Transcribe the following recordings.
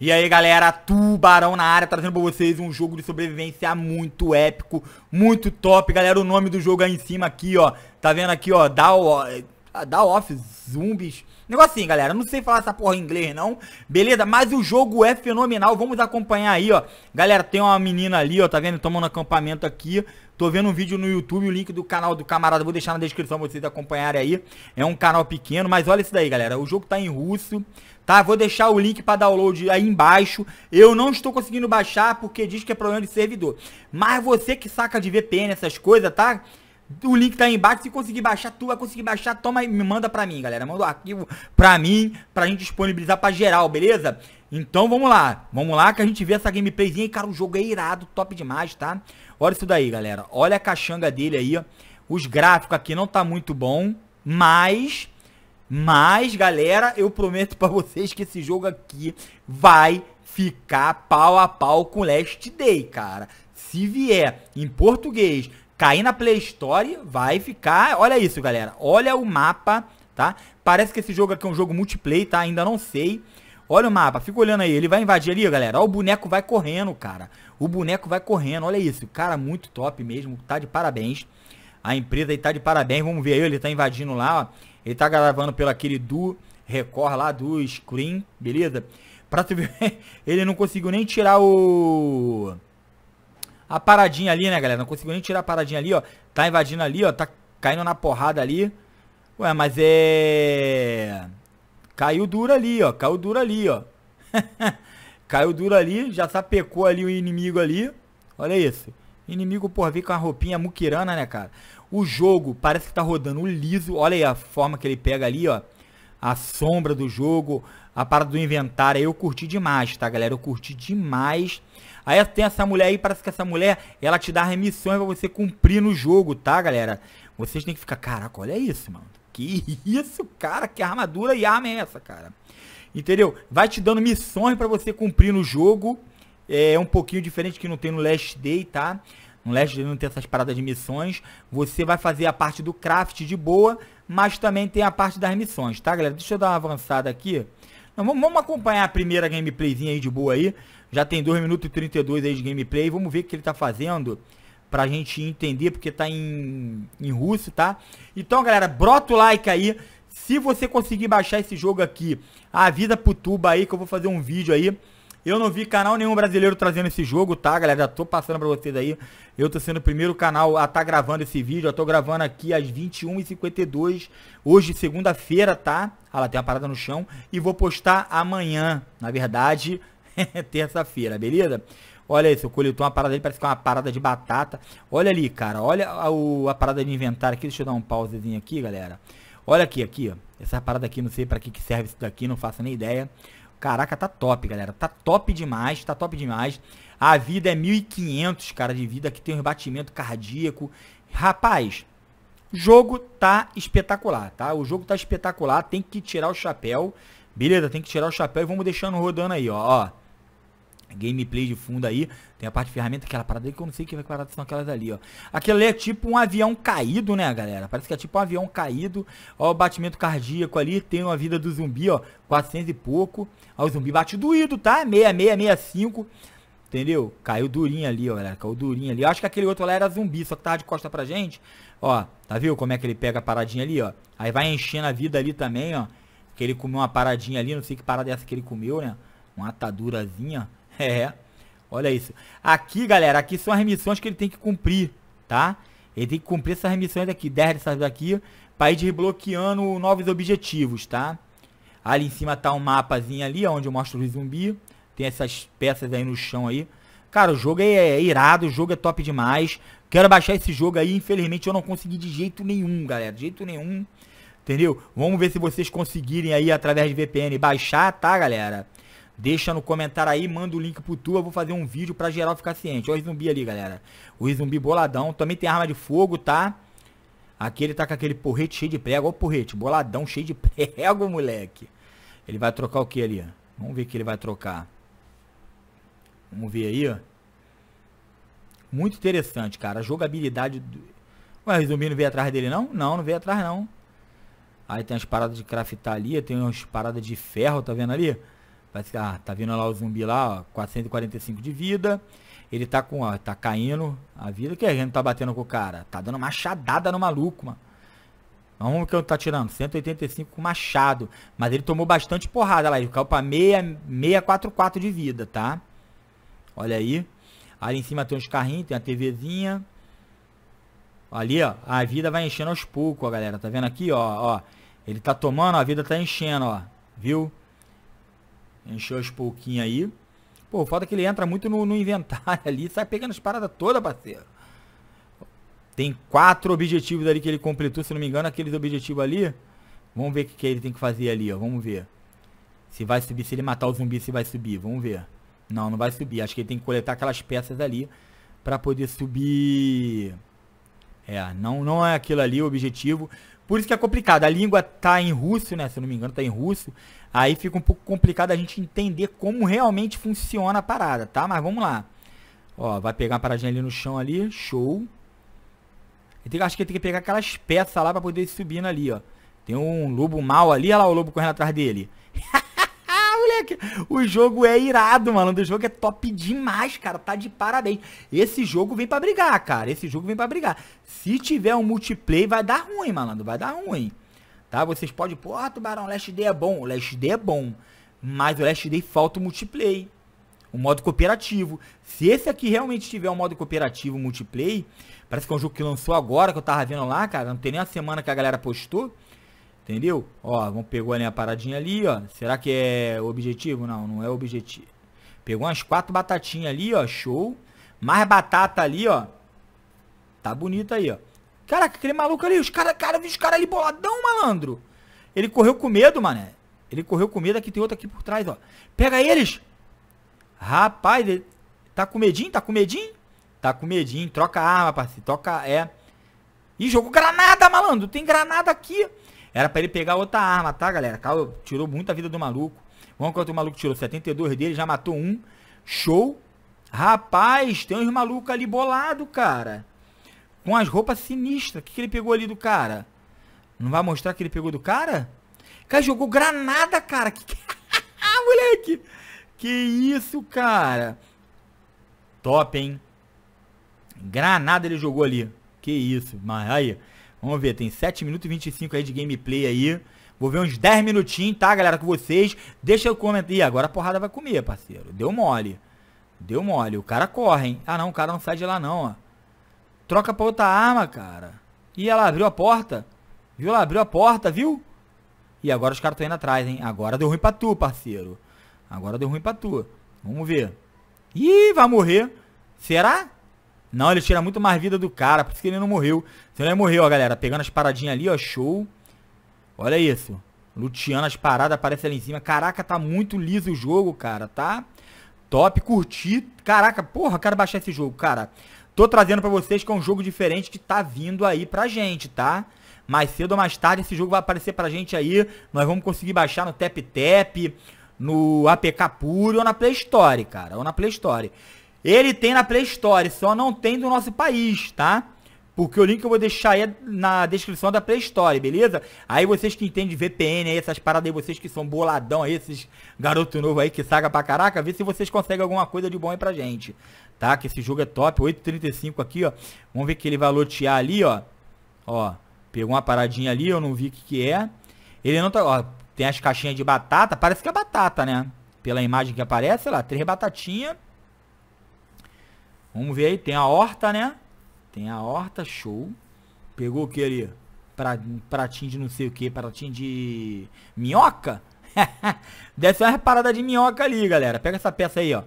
E aí galera, Tubarão na área, trazendo pra vocês um jogo de sobrevivência muito épico, muito top Galera, o nome do jogo aí é em cima aqui, ó, tá vendo aqui, ó, da o... Ah, da off, zumbis. Negocinho, assim, galera. Não sei falar essa porra em inglês, não. Beleza? Mas o jogo é fenomenal. Vamos acompanhar aí, ó. Galera, tem uma menina ali, ó. Tá vendo? Tomando acampamento aqui. Tô vendo um vídeo no YouTube, o link do canal do camarada, vou deixar na descrição pra vocês acompanharem aí. É um canal pequeno, mas olha isso daí, galera. O jogo tá em russo, tá? Vou deixar o link pra download aí embaixo. Eu não estou conseguindo baixar porque diz que é problema de servidor. Mas você que saca de VPN essas coisas, tá? O link tá aí embaixo, se conseguir baixar, tu vai conseguir baixar, toma e me manda pra mim, galera. Manda o um arquivo pra mim, pra gente disponibilizar pra geral, beleza? Então vamos lá, vamos lá que a gente vê essa gameplayzinha e cara, o jogo é irado, top demais, tá? Olha isso daí, galera. Olha a caixanga dele aí. Os gráficos aqui não tá muito bom, mas... Mas, galera, eu prometo para vocês que esse jogo aqui vai ficar pau a pau com Last Day, cara. Se vier em português, cair na Play Store, vai ficar... Olha isso, galera. Olha o mapa, tá? Parece que esse jogo aqui é um jogo multiplayer, tá? Ainda não sei. Olha o mapa, fica olhando aí. Ele vai invadir ali, galera. Olha o boneco vai correndo, cara. O boneco vai correndo, olha isso. Cara, muito top mesmo. Tá de parabéns. A empresa aí tá de parabéns. Vamos ver aí, ele tá invadindo lá, ó. Ele tá gravando pelo aquele do Record lá, do Screen, beleza? Pra tu ver, ele não conseguiu nem tirar o... A paradinha ali, né, galera? Não conseguiu nem tirar a paradinha ali, ó. Tá invadindo ali, ó. Tá caindo na porrada ali. Ué, mas é... Caiu duro ali, ó. Caiu duro ali, ó. caiu duro ali, já sapecou ali o inimigo ali. Olha isso. Inimigo, porra, vem com a roupinha muquirana, né, cara? O jogo parece que tá rodando liso. Olha aí a forma que ele pega ali, ó. A sombra do jogo, a parada do inventário. Aí eu curti demais, tá, galera? Eu curti demais. Aí tem essa mulher aí, parece que essa mulher, ela te dá remissões pra você cumprir no jogo, tá, galera? Vocês têm que ficar, caraca, olha isso, mano. Que isso, cara? Que armadura e arma é essa, cara? Entendeu? Vai te dando missões para você cumprir no jogo. É um pouquinho diferente que não tem no Last Day, tá? No Last Day não tem essas paradas de missões. Você vai fazer a parte do craft de boa, mas também tem a parte das missões, tá, galera? Deixa eu dar uma avançada aqui. Não, vamos acompanhar a primeira gameplayzinha aí de boa aí. Já tem 2 minutos e 32 aí de gameplay. Vamos ver o que ele tá fazendo pra gente entender, porque tá em, em russo, tá? Então, galera, brota o like aí. Se você conseguir baixar esse jogo aqui, avisa pro Tuba aí que eu vou fazer um vídeo aí. Eu não vi canal nenhum brasileiro trazendo esse jogo, tá, galera? Já tô passando pra vocês aí. Eu tô sendo o primeiro canal a tá gravando esse vídeo. Eu tô gravando aqui às 21h52, hoje, segunda-feira, tá? Ah lá, tem uma parada no chão. E vou postar amanhã, na verdade, terça-feira, beleza? Olha isso, o tô uma parada ali, parece que é uma parada de batata. Olha ali, cara, olha a, o, a parada de inventário aqui. Deixa eu dar um pausezinho aqui, galera. Olha aqui, aqui, ó. Essa parada aqui, não sei pra que, que serve isso daqui, não faço nem ideia. Caraca, tá top, galera. Tá top demais, tá top demais. A vida é 1500, cara, de vida. Aqui tem um batimento cardíaco. Rapaz, jogo tá espetacular, tá? O jogo tá espetacular, tem que tirar o chapéu. Beleza, tem que tirar o chapéu e vamos deixando rodando aí, ó. ó gameplay de fundo aí. Tem a parte de ferramenta, aquela parada aí que eu não sei que vai parada são aquelas ali, ó. Aquilo ali é tipo um avião caído, né, galera? Parece que é tipo um avião caído. Ó, o batimento cardíaco ali, tem uma vida do zumbi, ó, 400 e pouco. Ó, o zumbi bate doído, tá? 6665. Entendeu? Caiu durinho ali, ó, galera. Caiu durinho ali. Eu acho que aquele outro lá era zumbi, só que tava de costa pra gente. Ó, tá viu como é que ele pega a paradinha ali, ó? Aí vai enchendo a vida ali também, ó. Que ele comeu uma paradinha ali, não sei que parada é essa que ele comeu, né? Uma atadurazinha. É, olha isso. Aqui, galera, aqui são as missões que ele tem que cumprir, tá? Ele tem que cumprir essas missões daqui, 10 dessas daqui, para ir desbloqueando novos objetivos, tá? Ali em cima tá um mapazinho ali, onde eu mostro o zumbi. Tem essas peças aí no chão aí. Cara, o jogo é, é irado, o jogo é top demais. Quero baixar esse jogo aí, infelizmente eu não consegui de jeito nenhum, galera. De jeito nenhum, entendeu? Vamos ver se vocês conseguirem aí, através de VPN, baixar, tá, galera? Deixa no comentário aí, manda o link pro tu, eu vou fazer um vídeo pra geral ficar ciente. Olha o zumbi ali, galera. O zumbi boladão. Também tem arma de fogo, tá? Aqui ele tá com aquele porrete cheio de prego. Olha o porrete, boladão cheio de prego, moleque. Ele vai trocar o que ali? Vamos ver o que ele vai trocar. Vamos ver aí, ó. Muito interessante, cara. A jogabilidade... Do... Ué, o zumbi não veio atrás dele, não? Não, não veio atrás, não. Aí tem as paradas de craftar ali, tem umas paradas de ferro, tá vendo ali? Ah, tá vindo lá o zumbi lá, ó, 445 de vida. Ele tá com, ó, tá caindo a vida. O que a gente tá batendo com o cara? Tá dando machadada no maluco, mano. Vamos que eu tá tirando, 185 com machado. Mas ele tomou bastante porrada lá, ele caiu pra 644 de vida, tá? Olha aí. Ali em cima tem uns carrinhos, tem a TVzinha. Ali, ó, a vida vai enchendo aos poucos, ó, galera. Tá vendo aqui, ó, ó. Ele tá tomando, a vida tá enchendo, ó. Viu? Encheu os pouquinhos aí. Pô, falta é que ele entra muito no, no inventário ali. Sai pegando as paradas todas, parceiro. Tem quatro objetivos ali que ele completou. Se não me engano, aqueles objetivos ali. Vamos ver o que, que ele tem que fazer ali, ó. Vamos ver. Se vai subir, se ele matar o zumbi, se vai subir. Vamos ver. Não, não vai subir. Acho que ele tem que coletar aquelas peças ali para poder subir. É, não, não é aquilo ali o objetivo. Por isso que é complicado. A língua tá em russo, né? Se eu não me engano, tá em russo. Aí fica um pouco complicado a gente entender como realmente funciona a parada, tá? Mas vamos lá. Ó, vai pegar uma paradinha ali no chão ali. Show. tenho, acho que tem que pegar aquelas peças lá pra poder ir subindo ali, ó. Tem um lobo mal ali. Olha lá o lobo correndo atrás dele. O jogo é irado, mano. O jogo é top demais, cara. Tá de parabéns. Esse jogo vem pra brigar, cara. Esse jogo vem pra brigar. Se tiver um multiplayer, vai dar ruim, malandro. Vai dar ruim. Tá? Vocês podem... porra, ah, Tubarão, Last Day é bom. O Last Day é bom. Mas o Last Day falta o multiplayer. O modo cooperativo. Se esse aqui realmente tiver um modo cooperativo multiplayer... Parece que é um jogo que lançou agora, que eu tava vendo lá, cara. Não tem nem a semana que a galera postou. Entendeu? Ó, vamos pegou ali a paradinha ali, ó. Será que é objetivo? Não, não é objetivo. Pegou umas quatro batatinhas ali, ó. Show. Mais batata ali, ó. Tá bonito aí, ó. Caraca, aquele maluco ali, os caras, cara, vi os caras ali boladão, malandro. Ele correu com medo, mané. Ele correu com medo, aqui tem outro aqui por trás, ó. Pega eles. Rapaz, ele tá com medinho, tá com medinho? Tá com medinho, troca arma, parceiro, troca, é. Ih, jogou granada, malandro, tem granada aqui. Era para ele pegar outra arma, tá, galera? Cal tá, tirou muita vida do maluco. Vamos quanto o maluco tirou 72 dele, já matou um. Show. Rapaz, tem uns malucos ali bolado, cara. Com as roupas sinistras. O que, que ele pegou ali do cara? Não vai mostrar que ele pegou do cara? Cara, jogou granada, cara. Que... Ah, moleque. Que isso, cara. Top, hein? Granada ele jogou ali. Que isso. Mas aí... Vamos ver, tem 7 minutos e 25 aí de gameplay aí. Vou ver uns 10 minutinhos, tá, galera, com vocês. Deixa eu comentar. Ih, agora a porrada vai comer, parceiro. Deu mole. Deu mole. O cara corre, hein? Ah, não, o cara não sai de lá, não, ó. Troca pra outra arma, cara. Ih, ela abriu a porta. Viu? Ela abriu a porta, viu? E agora os caras estão indo atrás, hein? Agora deu ruim pra tu, parceiro. Agora deu ruim pra tu. Vamos ver. Ih, vai morrer. Será? Não, ele tira muito mais vida do cara, por isso que ele não morreu. Senão ele morreu, ó, galera. Pegando as paradinhas ali, ó, show. Olha isso. Luteando as paradas, aparece ali em cima. Caraca, tá muito liso o jogo, cara, tá? Top, curti. Caraca, porra, quero baixar esse jogo, cara. Tô trazendo pra vocês que é um jogo diferente que tá vindo aí pra gente, tá? Mais cedo ou mais tarde esse jogo vai aparecer pra gente aí. Nós vamos conseguir baixar no Tap Tap, no APK Puro ou na Play Store, cara. Ou na Play Store. Ele tem na Play Store, só não tem do nosso país, tá? Porque o link que eu vou deixar aí é na descrição da Play Store, beleza? Aí vocês que entendem VPN aí, essas paradas aí, vocês que são boladão aí, esses garoto novo aí que saga pra caraca, vê se vocês conseguem alguma coisa de bom aí pra gente, tá? Que esse jogo é top, 8,35 aqui, ó. Vamos ver que ele vai lotear ali, ó. Ó, pegou uma paradinha ali, eu não vi o que que é. Ele não tá, ó, tem as caixinhas de batata, parece que é batata, né? Pela imagem que aparece, lá, três batatinhas. Vamos ver aí. Tem a horta, né? Tem a horta, show. Pegou o que ali? Pra, pratinho de não sei o que, pratinho de minhoca? Deve ser uma parada de minhoca ali, galera. Pega essa peça aí, ó.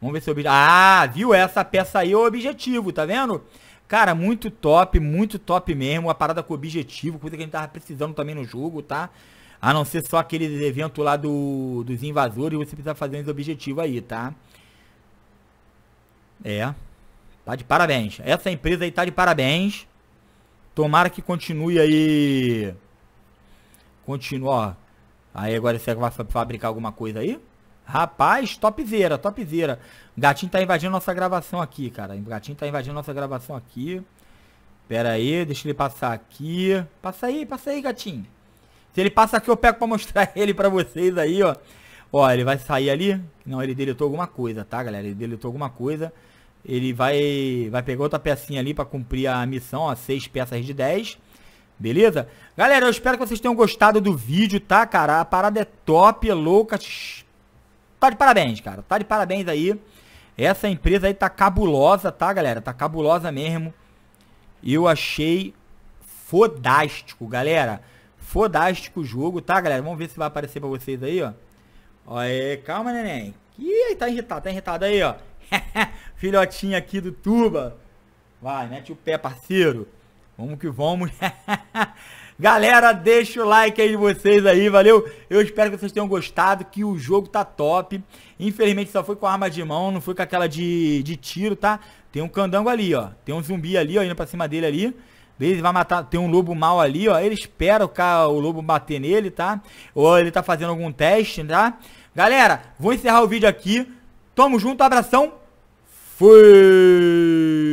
Vamos ver se o objetivo... Ah, viu? Essa peça aí é o objetivo, tá vendo? Cara, muito top, muito top mesmo. Uma parada com objetivo, coisa que a gente tava precisando também no jogo, tá? A não ser só aqueles evento lá do, dos invasores, você precisa fazer uns objetivos aí, tá? É, Tá de parabéns. Essa empresa aí tá de parabéns. Tomara que continue aí. Continua, ó. Aí agora você vai fabricar alguma coisa aí? Rapaz, topzera, topzera. O gatinho tá invadindo nossa gravação aqui, cara. O gatinho tá invadindo nossa gravação aqui. Pera aí, deixa ele passar aqui. Passa aí, passa aí, gatinho. Se ele passa aqui, eu pego pra mostrar ele pra vocês aí, ó. Ó, ele vai sair ali. Não, ele deletou alguma coisa, tá, galera? Ele deletou alguma coisa. Ele vai, vai pegar outra pecinha ali para cumprir a missão, ó, seis peças de 10. Beleza? Galera, eu espero que vocês tenham gostado do vídeo, tá, cara? A parada é top, é louca. Tá de parabéns, cara. Tá de parabéns aí. Essa empresa aí tá cabulosa, tá, galera? Tá cabulosa mesmo. Eu achei fodástico, galera. Fodástico o jogo, tá, galera? Vamos ver se vai aparecer pra vocês aí, ó. Ó, é, calma, neném. Ih, tá irritado, tá irritado aí, ó. Filhotinho aqui do Tuba. Vai, mete o pé, parceiro. Vamos que vamos. Galera, deixa o like aí de vocês aí, valeu? Eu espero que vocês tenham gostado, que o jogo tá top. Infelizmente só foi com arma de mão, não foi com aquela de, de tiro, tá? Tem um candango ali, ó. Tem um zumbi ali, ó, indo pra cima dele ali. Ele vai matar, tem um lobo mal ali, ó. Ele espera o, o lobo bater nele, tá? Ou ele tá fazendo algum teste, tá? Galera, vou encerrar o vídeo aqui. Tamo junto, abração. Fui!